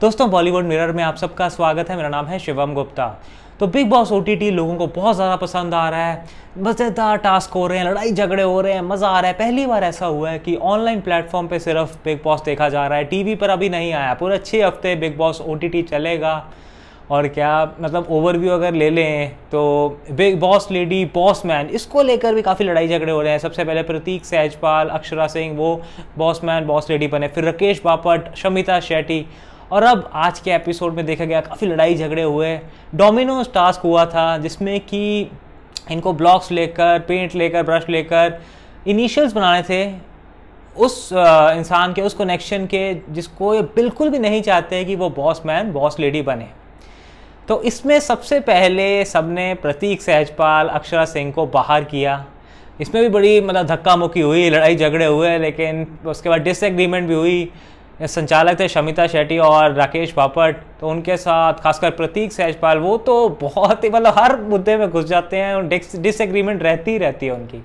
दोस्तों बॉलीवुड मिरर में आप सबका स्वागत है मेरा नाम है शिवम गुप्ता तो बिग बॉस ओ लोगों को बहुत ज़्यादा पसंद आ रहा है मज़ेदार टास्क हो रहे हैं लड़ाई झगड़े हो रहे हैं मज़ा आ रहा है पहली बार ऐसा हुआ है कि ऑनलाइन प्लेटफॉर्म पे सिर्फ बिग बॉस देखा जा रहा है टीवी पर अभी नहीं आया पूरे अच्छे हफ्ते बिग बॉस ओ चलेगा और क्या मतलब ओवरव्यू अगर ले लें तो big boss lady boss man इसको लेकर भी काफ़ी लड़ाई झगड़े हो रहे हैं सबसे पहले प्रतीक सहजपाल अक्षरा सिंह वो बॉस मैन बॉस लेडी बने फिर राकेश बापट शमिता शेट्टी और अब आज के एपिसोड में देखा गया काफ़ी लड़ाई झगड़े हुए डोमिनोज टास्क हुआ था जिसमें कि इनको ब्लॉक्स लेकर पेंट लेकर ब्रश लेकर इनिशियल्स बनाने थे उस इंसान के उस कनेक्शन के जिसको ये बिल्कुल भी नहीं चाहते कि वो बॉस मैन बॉस लेडी बने तो इसमें सबसे पहले सबने प्रतीक सहजपाल अक्षरा सिंह को बाहर किया इसमें भी बड़ी मतलब धक्का मुक्की हुई लड़ाई झगड़े हुए लेकिन उसके बाद डिसएग्रीमेंट भी हुई संचालक थे शमिता शेट्टी और राकेश बापट तो उनके साथ खासकर प्रतीक सहजपाल वो तो बहुत ही मतलब हर मुद्दे में घुस जाते हैं और डिसएग्रीमेंट रहती ही रहती है उनकी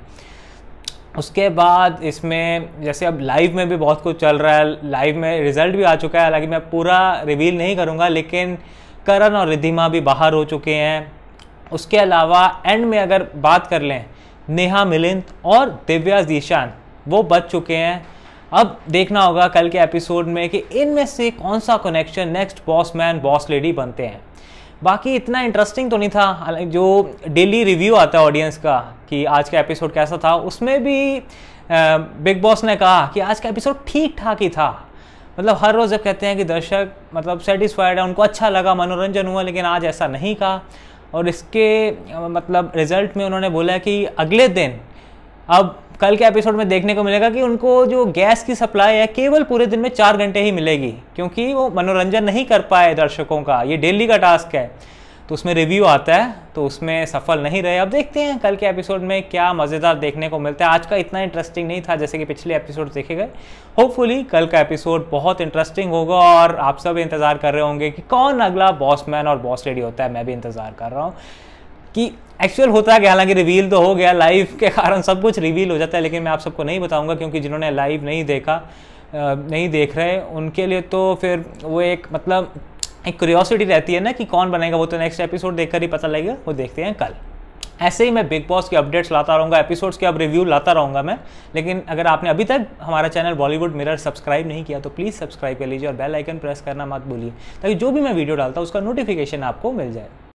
उसके बाद इसमें जैसे अब लाइव में भी बहुत कुछ चल रहा है लाइव में रिजल्ट भी आ चुका है हालांकि मैं पूरा रिवील नहीं करूँगा लेकिन करण और रिधिमा भी बाहर हो चुके हैं उसके अलावा एंड में अगर बात कर लें नेहा मिलिंद और दिव्या जीशान वो बच चुके हैं अब देखना होगा कल के एपिसोड में कि इनमें से कौन सा connection next boss man boss lady बनते हैं बाकी इतना इंटरेस्टिंग तो नहीं था जो डेली रिव्यू आता है ऑडियंस का कि आज का एपिसोड कैसा था उसमें भी बिग बॉस ने कहा कि आज का एपिसोड ठीक ठाक ही था मतलब हर रोज़ जब कहते हैं कि दर्शक मतलब सेटिस्फाइड है उनको अच्छा लगा मनोरंजन हुआ लेकिन आज ऐसा नहीं कहा और इसके मतलब रिजल्ट में उन्होंने बोला कि अगले दिन अब कल के एपिसोड में देखने को मिलेगा कि उनको जो गैस की सप्लाई है केवल पूरे दिन में चार घंटे ही मिलेगी क्योंकि वो मनोरंजन नहीं कर पाए दर्शकों का ये डेली का टास्क है तो उसमें रिव्यू आता है तो उसमें सफल नहीं रहे अब देखते हैं कल के एपिसोड में क्या मज़ेदार देखने को मिलता है आज का इतना इंटरेस्टिंग नहीं था जैसे कि पिछले एपिसोड देखे गए होपफुली कल का एपिसोड बहुत इंटरेस्टिंग होगा और आप सब इंतज़ार कर रहे होंगे कि कौन अगला बॉसमैन और बॉस लेडी होता है मैं भी इंतज़ार कर रहा हूँ कि एक्चुअल होता है हालांकि रिवील तो हो गया लाइव के कारण सब कुछ रिवील हो जाता है लेकिन मैं आप सबको नहीं बताऊंगा क्योंकि जिन्होंने लाइव नहीं देखा नहीं देख रहे उनके लिए तो फिर वो एक मतलब एक क्यूरियोसिटी रहती है ना कि कौन बनेगा वो तो नेक्स्ट एपिसोड देख ही पता लगेगा वो देखते हैं कल ऐसे ही मैं बिग बॉस के अपडेट्स लाता रहूँगा एपिसोड्स के अब रिव्यू लाता रहूँगा मैं लेकिन अगर आपने अभी तक हमारा चैनल बॉलीवुड मिरर सब्सक्राइब नहीं किया तो प्लीज़ सब्सक्राइब कर लीजिए और बेल आइकन प्रेस करना मत भूलिए ताकि जो भी मैं वीडियो डालता हूँ उसका नोटिफिकेशन आपको मिल जाए